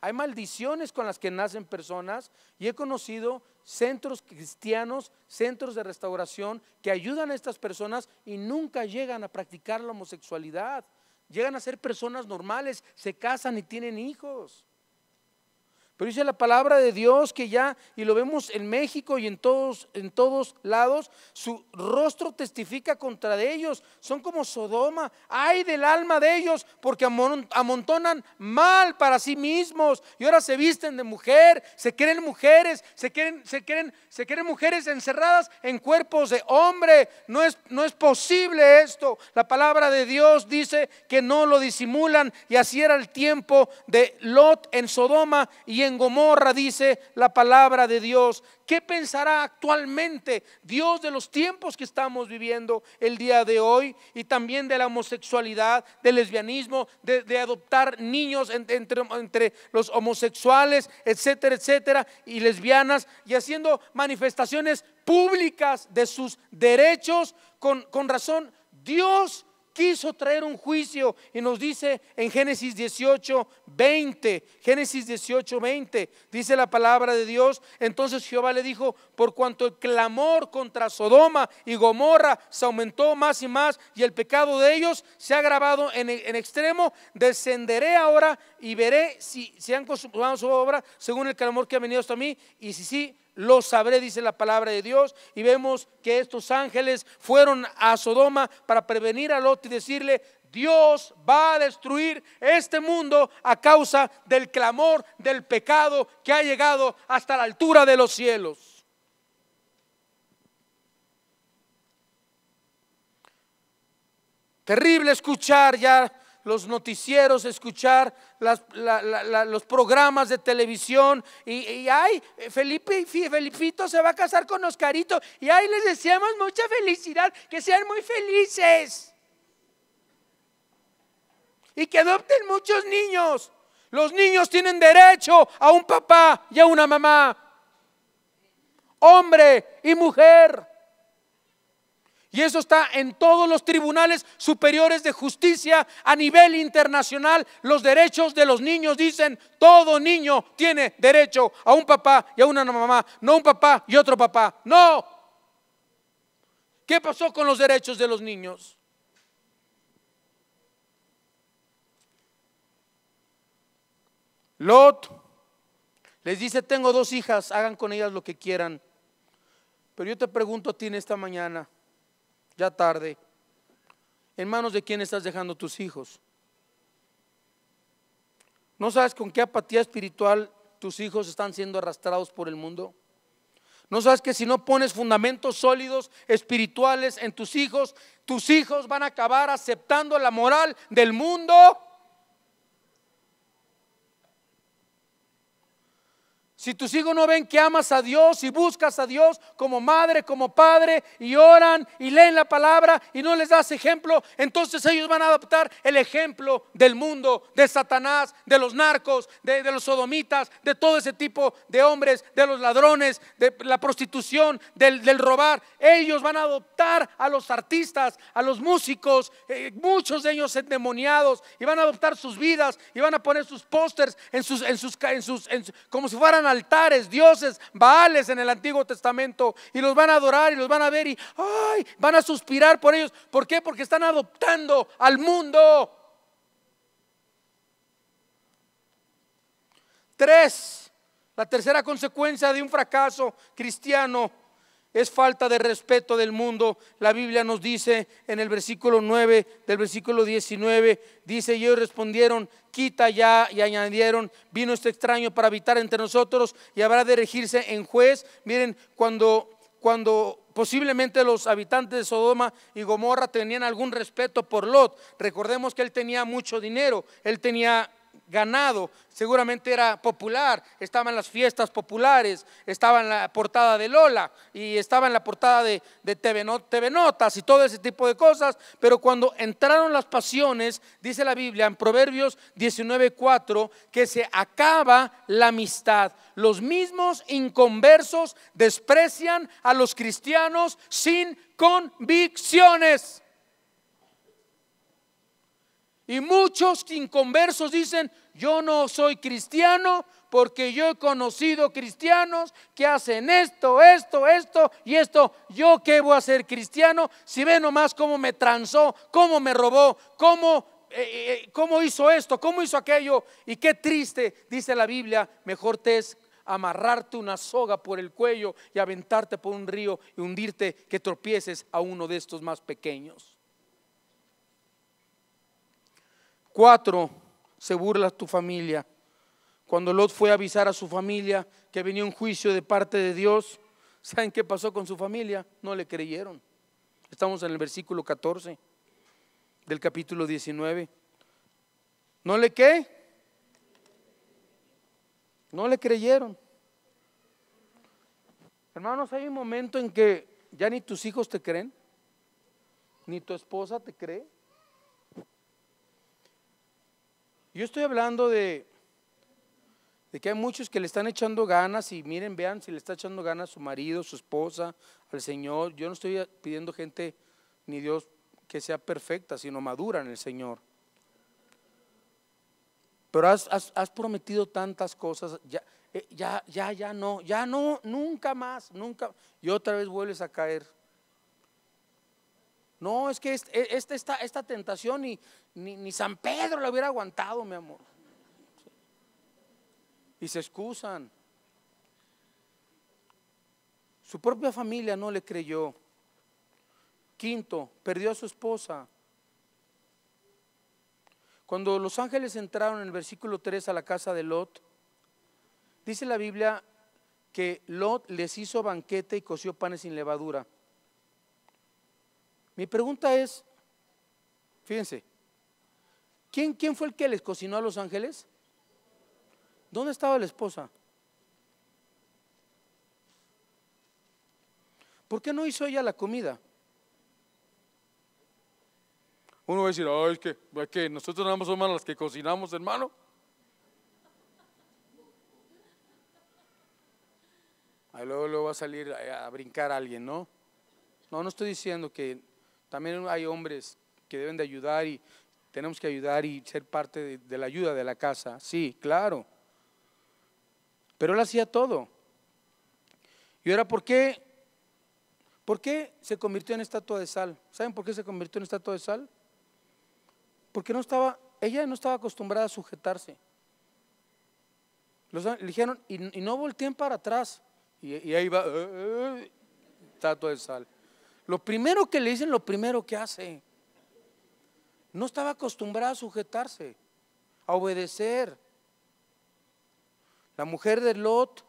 Hay maldiciones con las que nacen personas y he conocido centros cristianos, centros de restauración que ayudan a estas personas y nunca llegan a practicar la homosexualidad. Llegan a ser personas normales, se casan y tienen hijos. Pero dice la palabra de Dios que ya, y lo vemos en México y en todos, en todos lados, su rostro testifica contra de ellos. Son como Sodoma. Ay del alma de ellos, porque amontonan mal para sí mismos. Y ahora se visten de mujer, se creen mujeres, se creen, se creen, se creen mujeres encerradas en cuerpos de hombre. No es, no es posible esto. La palabra de Dios dice que no lo disimulan. Y así era el tiempo de Lot en Sodoma y en Gomorra, dice la palabra de Dios. ¿Qué pensará actualmente Dios de los tiempos que estamos viviendo el día de hoy y también de la homosexualidad, del lesbianismo, de, adoptar niños entre, los homosexuales, etcétera, etcétera, y lesbianas, y haciendo manifestaciones públicas de sus derechos con, con razón? Dios quiso traer un juicio y nos dice en Génesis 18, 20, Génesis 18, dice la palabra de Dios, entonces Jehová le dijo, por cuanto el clamor contra Sodoma y Gomorra se aumentó más y más y el pecado de ellos se ha agravado en, extremo, descenderé ahora y veré si se han consumado su obra según el clamor que ha venido hasta mí y si sí, lo sabré, dice la palabra de Dios. Y vemos que estos ángeles fueron a Sodoma para prevenir a Lot y decirle, Dios va a destruir este mundo a causa del clamor del pecado que ha llegado hasta la altura de los cielos. Terrible escuchar ya los noticieros, escuchar los programas de televisión y, ay, Felipe, Felipito se va a casar con Oscarito y ahí les deseamos mucha felicidad, que sean muy felices y que adopten muchos niños. Los niños tienen derecho a un papá y a una mamá, hombre y mujer. Y eso está en todos los tribunales superiores de justicia a nivel internacional. Los derechos de los niños dicen, todo niño tiene derecho a un papá y a una mamá, no un papá y otro papá. No. ¿Qué pasó con los derechos de los niños? Lot les dice, tengo dos hijas, hagan con ellas lo que quieran. Pero yo te pregunto a ti esta mañana ya tarde. ¿En manos de quién estás dejando tus hijos? ¿No sabes con qué apatía espiritual tus hijos están siendo arrastrados por el mundo? ¿No sabes que si no pones fundamentos sólidos espirituales en tus hijos, tus hijos van a acabar aceptando la moral del mundo? Si tus hijos no ven que amas a Dios y buscas a Dios como madre, como padre, y oran y leen la palabra y no les das ejemplo, entonces ellos van a adoptar el ejemplo del mundo, de Satanás, de los narcos, de, los sodomitas, de todo ese tipo de hombres, de los ladrones, de la prostitución, del, robar. Ellos van a adoptar a los artistas, a los músicos, eh, muchos de ellos endemoniados, y van a adoptar sus vidas, y van a poner sus pósters en sus, en sus, en sus, como si fueran altares, dioses, baales en el Antiguo Testamento y los van a adorar y los van a ver y ay, van a suspirar por ellos. ¿Por qué? Porque están adoptando al mundo. Tres, la tercera consecuencia de un fracaso cristiano es falta de respeto del mundo. La Biblia nos dice en el versículo 9, del versículo 19, dice, y ellos respondieron, quita ya, y añadieron, vino este extraño para habitar entre nosotros y habrá de regirse en juez. Miren, cuando, cuando posiblemente los habitantes de Sodoma y Gomorra tenían algún respeto por Lot, recordemos que él tenía mucho dinero, él tenía ganado, seguramente era popular, estaban las fiestas populares, estaba en la portada de Lola y estaba en la portada de, TV, TV, Notas y todo ese tipo de cosas, pero cuando entraron las pasiones, dice la Biblia en Proverbios 19.4, que se acaba la amistad. Los mismos inconversos desprecian a los cristianos sin convicciones. Y muchos inconversos dicen, yo no soy cristiano porque yo he conocido cristianos que hacen esto, esto, esto y esto. Yo qué voy a ser cristiano si ve nomás cómo me transó, cómo me robó, cómo, eh, eh, eh, cómo hizo esto, cómo hizo aquello. Y qué triste, dice la Biblia, mejor te es amarrarte una soga por el cuello y aventarte por un río y hundirte que tropieces a uno de estos más pequeños. Cuatro, se burla tu familia. Cuando Lot fue a avisar a su familia que venía un juicio de parte de Dios, ¿saben qué pasó con su familia? No le creyeron. Estamos en el versículo 14 del capítulo 19. ¿No le qué? No le creyeron. Hermanos, hay un momento en que ya ni tus hijos te creen, ni tu esposa te cree Yo estoy hablando de, que hay muchos que le están echando ganas y miren, vean si le está echando ganas su marido, su esposa, al Señor. Yo no estoy pidiendo gente, ni Dios, que sea perfecta, sino madura en el Señor. Pero has, prometido tantas cosas, ya, eh, ya, ya, ya no, ya no, nunca más, nunca. Y otra vez vuelves a caer. No, es que este, e, este esta, tentación ni, ni, ni, San Pedro la hubiera aguantado, mi amor. Y se excusan. Su propia familia no le creyó. Quinto, perdió a su esposa. Cuando los ángeles entraron en el versículo 3 a la casa de Lot, dice la Biblia que Lot les hizo banquete y coció panes sin levadura. Mi pregunta es, fíjense, ¿quién, ¿quién fue el que les cocinó a los ángeles? ¿Dónde estaba la esposa? ¿Por qué no hizo ella la comida? Uno va a decir, ay, ah, es que, que nosotros nada más somos las que cocinamos, hermano. Ahí luego, luego va a salir a, brincar alguien, ¿no? No, no estoy diciendo que también hay hombres que deben de ayudar y tenemos que ayudar y ser parte de, la ayuda de la casa. Sí, claro. Pero él hacía todo. Y ahora, ¿por qué? ¿Por qué se convirtió en estatua de sal? ¿Saben por qué se convirtió en estatua de sal? Porque no estaba, ella no estaba acostumbrada a sujetarse. Los dijeron, y, no volteen para atrás. Y, ahí va, eh, eh, eh, estatua de sal. Lo primero que le dicen, lo primero que hace. No estaba acostumbrada a sujetarse, a obedecer. La mujer de Lot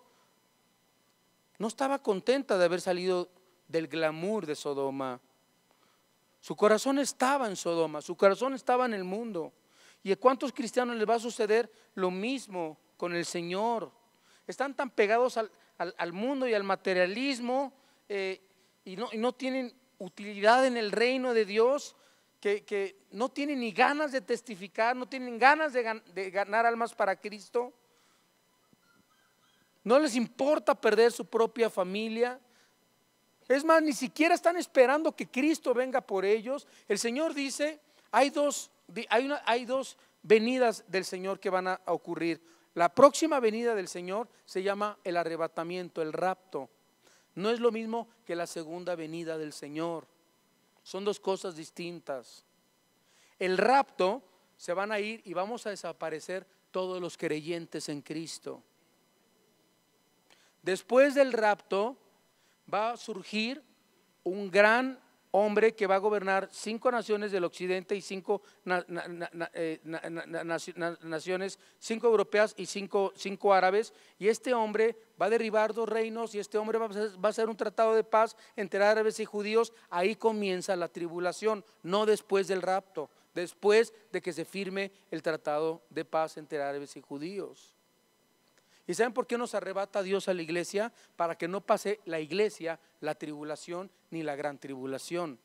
no estaba contenta de haber salido del glamour de Sodoma. Su corazón estaba en Sodoma, su corazón estaba en el mundo. ¿Y a cuántos cristianos les va a suceder lo mismo con el Señor? Están tan pegados al, mundo y al materialismo eh, y no, tienen utilidad en el reino de Dios, que, no tienen ni ganas de testificar, no tienen ganas de, ganar almas para Cristo. No les importa perder su propia familia. Es más, ni siquiera están esperando que Cristo venga por ellos. El Señor dice, hay dos, hay, hay dos venidas del Señor que van a ocurrir. La próxima venida del Señor se llama el arrebatamiento, el rapto. No es lo mismo que la segunda venida del Señor. Son dos cosas distintas. El rapto se van a ir y vamos a desaparecer todos los creyentes en Cristo. Después del rapto va a surgir un gran hombre que va a gobernar cinco naciones del occidente y cinco naciones, cinco europeas y cinco, cinco, árabes, y este hombre va a derribar dos reinos y este hombre va a, va a hacer un tratado de paz entre árabes y judíos, ahí comienza la tribulación, no después del rapto, después de que se firme el tratado de paz entre árabes y judíos. ¿Y saben por qué nos arrebata Dios a la iglesia? Para que no pase la iglesia la tribulación ni la gran tribulación.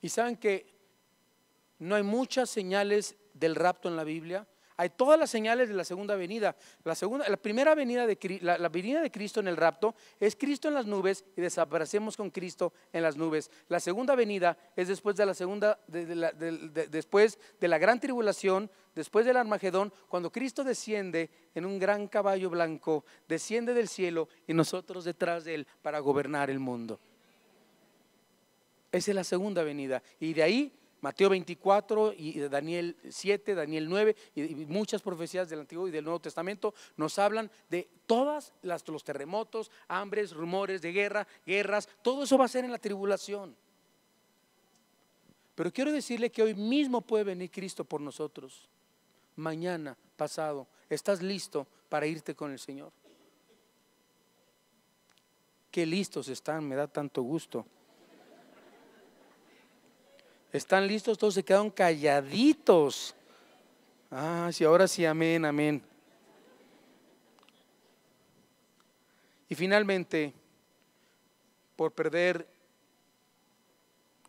¿Y saben que no hay muchas señales del rapto en la Biblia? hay todas las señales de la segunda venida. La, segunda, la primera venida de la, la de Cristo en el rapto es Cristo en las nubes y desaparecemos con Cristo en las nubes. La segunda venida es después de la segunda, después de la gran tribulación, después del Armagedón, cuando Cristo desciende en un gran caballo blanco, desciende del cielo y nosotros detrás de él para gobernar el mundo. Esa es la segunda venida. Y de ahí Mateo 24 y Daniel 7, Daniel 9 y muchas profecías del Antiguo y del Nuevo Testamento nos hablan de todas los terremotos, hambres, rumores de guerra, guerras, todo eso va a ser en la tribulación. Pero quiero decirle que hoy mismo puede venir Cristo por nosotros. Mañana, pasado, estás listo para irte con el Señor. Qué listos están, me da tanto gusto. ¿Están listos? Todos se quedaron calladitos. Ah, sí, ahora sí, amén, amén. Y finalmente, por perder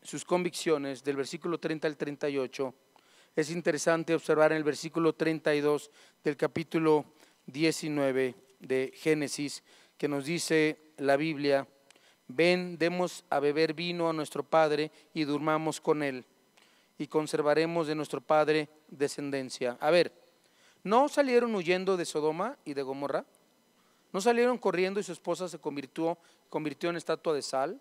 sus convicciones del versículo 30 al 38, es interesante observar en el versículo 32 del capítulo 19 de Génesis que nos dice la Biblia, ven, demos a beber vino a nuestro Padre y durmamos con él, y conservaremos de nuestro Padre descendencia. A ver, ¿no salieron huyendo de Sodoma y de Gomorra? ¿No salieron corriendo y su esposa se convirtió, en estatua de sal?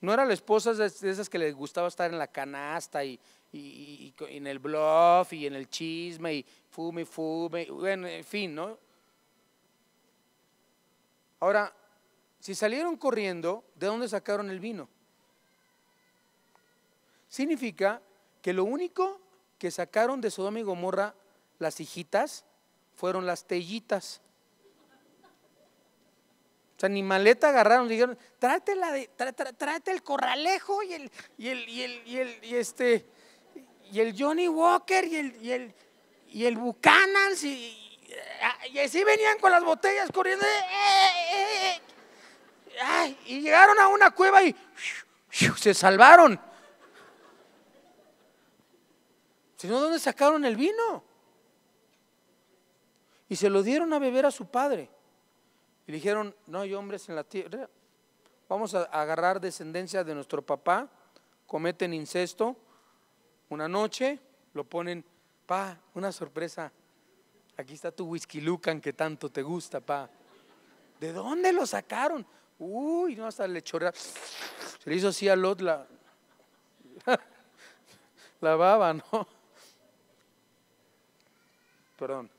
¿No era la esposa de esas que les gustaba estar en la canasta y, en el bluff y en el chisme y fume, fume, bueno, en fin, ¿no? Ahora, si salieron corriendo, ¿de dónde sacaron el vino? Significa que lo único que sacaron de Sodoma y Gomorra las hijitas fueron las tellitas. O sea, ni maleta agarraron, dijeron, tráete, de, el corralejo y el, y el, y el, y este, y el Johnny Walker y el, y el, y el Buchanan, y, y así venían con las botellas corriendo. Eh, eh, eh, eh y llegaron a una cueva y se salvaron. Si no, ¿dónde sacaron el vino? Y se lo dieron a beber a su padre. Y dijeron, no hay hombres en la tierra, vamos a agarrar descendencia de nuestro papá, cometen incesto, una noche lo ponen, pa, una sorpresa, aquí está tu whisky lucan que tanto te gusta, pa. ¿De dónde lo sacaron? Uy, no, hasta le chorra. Se le hizo así a Lot la, baba, ¿no? Perdón.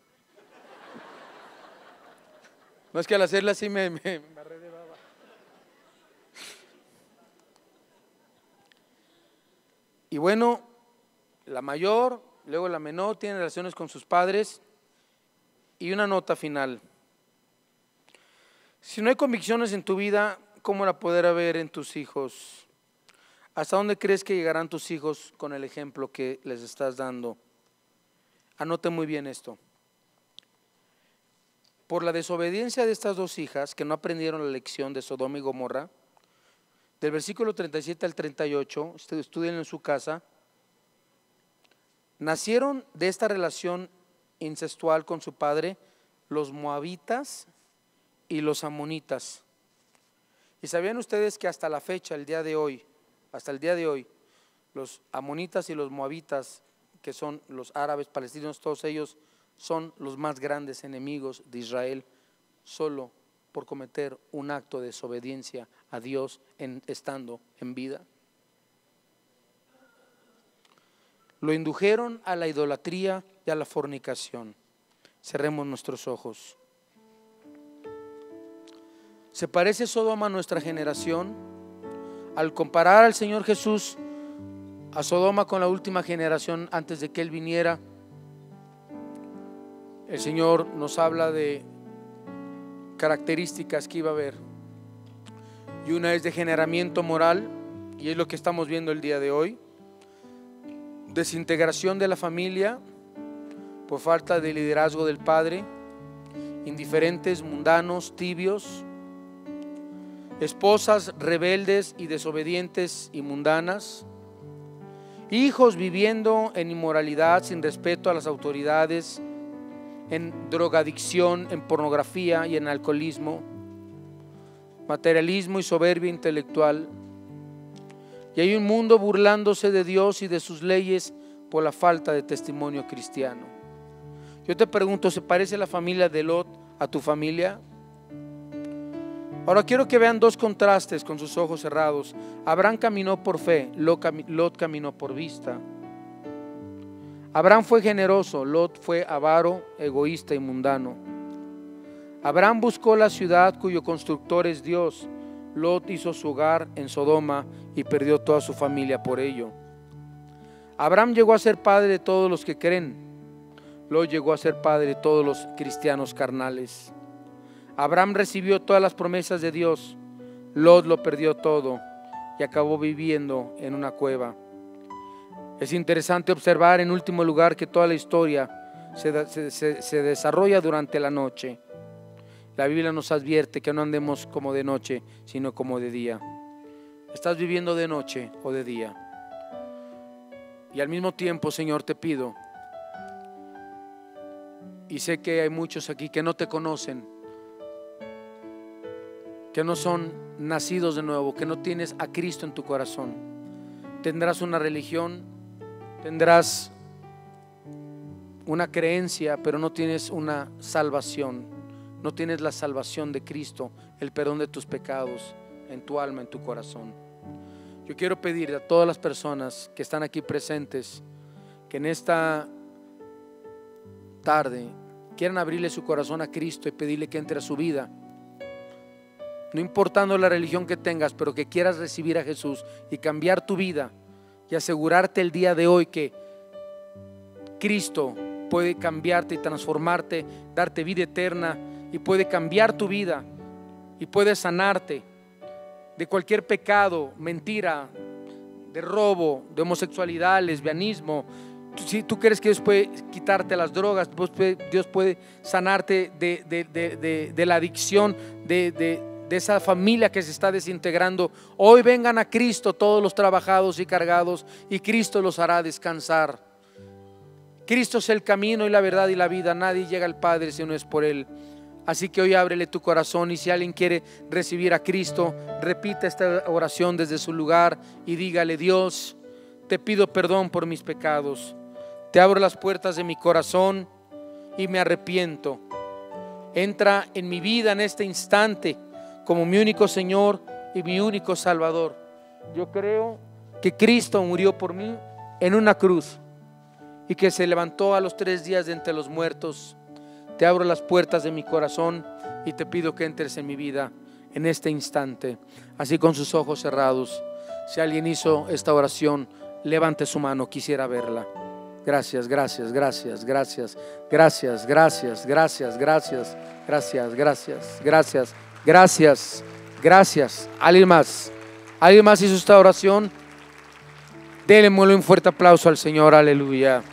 No es que al hacerla así me, me, me de baba. Y bueno, la mayor, luego la menor, tiene relaciones con sus padres. Y una nota final. Si no hay convicciones en tu vida, ¿cómo la poder haber en tus hijos? ¿Hasta dónde crees que llegarán tus hijos con el ejemplo que les estás dando? Anote muy bien esto. Por la desobediencia de estas dos hijas que no aprendieron la lección de Sodoma y Gomorra, del versículo 37 al 38, estudien en su casa, nacieron de esta relación incestual con su padre los moabitas y los amonitas. ¿Y sabían ustedes que hasta la fecha, el día de hoy, hasta el día de hoy, los amonitas y los moabitas, que son los árabes palestinos, todos ellos son los más grandes enemigos de Israel, solo por cometer un acto de desobediencia a Dios en, estando en vida. Lo indujeron a la idolatría y a la fornicación. Cerremos nuestros ojos. ¿Se parece Sodoma a nuestra generación? Al comparar al Señor Jesús a Sodoma con la última generación antes de que Él viniera, el Señor nos habla de características que iba a haber. Y una es degeneramiento moral, y es lo que estamos viendo el día de hoy. Desintegración de la familia por falta de liderazgo del Padre. Indiferentes, mundanos, tibios, esposas rebeldes y desobedientes y mundanas, hijos viviendo en inmoralidad sin respeto a las autoridades, en drogadicción, en pornografía y en alcoholismo, materialismo y soberbia intelectual. Y hay un mundo burlándose de Dios y de sus leyes por la falta de testimonio cristiano. Yo te pregunto, ¿se parece la familia de Lot a tu familia? Ahora quiero que vean dos contrastes con sus ojos cerrados. Abraham caminó por fe, Lot caminó por vista. Abraham fue generoso, Lot fue avaro, egoísta y mundano. Abraham buscó la ciudad cuyo constructor es Dios. Lot hizo su hogar en Sodoma y perdió toda su familia por ello. Abraham llegó a ser padre de todos los que creen. Lot llegó a ser padre de todos los cristianos carnales. Abraham recibió todas las promesas de Dios. Lot lo perdió todo y acabó viviendo en una cueva. Es interesante observar en último lugar que toda la historia se, se, desarrolla durante la noche. La Biblia nos advierte que no andemos como de noche, sino como de día. Estás viviendo de noche o de día. Y al mismo tiempo, Señor, te pido, y sé que hay muchos aquí que no te conocen, que no son nacidos de nuevo, que no tienes a Cristo en tu corazón. Tendrás una religión, tendrás una creencia, pero no tienes una salvación. No tienes la salvación de Cristo, el perdón de tus pecados en tu alma, en tu corazón. Yo quiero pedirle a todas las personas que están aquí presentes que en esta tarde quieran abrirle su corazón a Cristo y pedirle que entre a su vida no importando la religión que tengas, pero que quieras recibir a Jesús y cambiar tu vida y asegurarte el día de hoy que Cristo puede cambiarte y transformarte, darte vida eterna y puede cambiar tu vida y puede sanarte de cualquier pecado, mentira, de robo, de homosexualidad, lesbianismo. Si tú crees que Dios puede quitarte las drogas, Dios puede sanarte de, de la adicción, de, de esa familia que se está desintegrando. Hoy vengan a Cristo todos los trabajados y cargados y Cristo los hará descansar. Cristo es el camino y la verdad y la vida. Nadie llega al Padre si no es por Él. Así que hoy ábrele tu corazón y si alguien quiere recibir a Cristo, repita esta oración desde su lugar y dígale, Dios, te pido perdón por mis pecados. Te abro las puertas de mi corazón y me arrepiento. Entra en mi vida en este instante como mi único Señor y mi único Salvador. Yo creo que Cristo murió por mí en una cruz y que se levantó a los tres días de entre los muertos. Te abro las puertas de mi corazón y te pido que entres en mi vida en este instante, así con sus ojos cerrados. Si alguien hizo esta oración, levante su mano, quisiera verla. Gracias, gracias, gracias, gracias, gracias, gracias, gracias, gracias, gracias, gracias, gracias. Gracias, gracias. ¿Alguien más? ¿Alguien más hizo esta oración? Démosle un fuerte aplauso al Señor, aleluya.